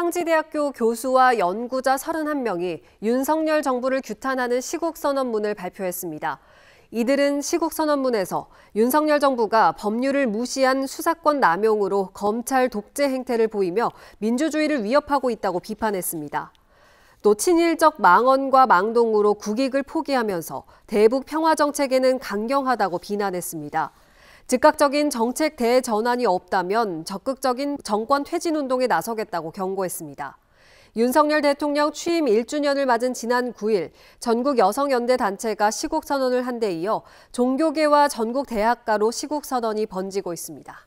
상지대학교 교수와 연구자 31명이 윤석열 정부를 규탄하는 시국선언문을 발표했습니다. 이들은 시국선언문에서 윤석열 정부가 법률을 무시한 수사권 남용으로 검찰 독재 행태를 보이며 민주주의를 위협하고 있다고 비판했습니다. 또 친일적 망언과 망동으로 국익을 포기하면서 대북 평화 정책에는 강경하다고 비난했습니다. 즉각적인 정책 대전환이 없다면 적극적인 정권 퇴진 운동에 나서겠다고 경고했습니다. 윤석열 대통령 취임 1주년을 맞은 지난 9일 전국 여성연대 단체가 시국 선언을 한 데 이어 종교계와 전국 대학가로 시국 선언이 번지고 있습니다.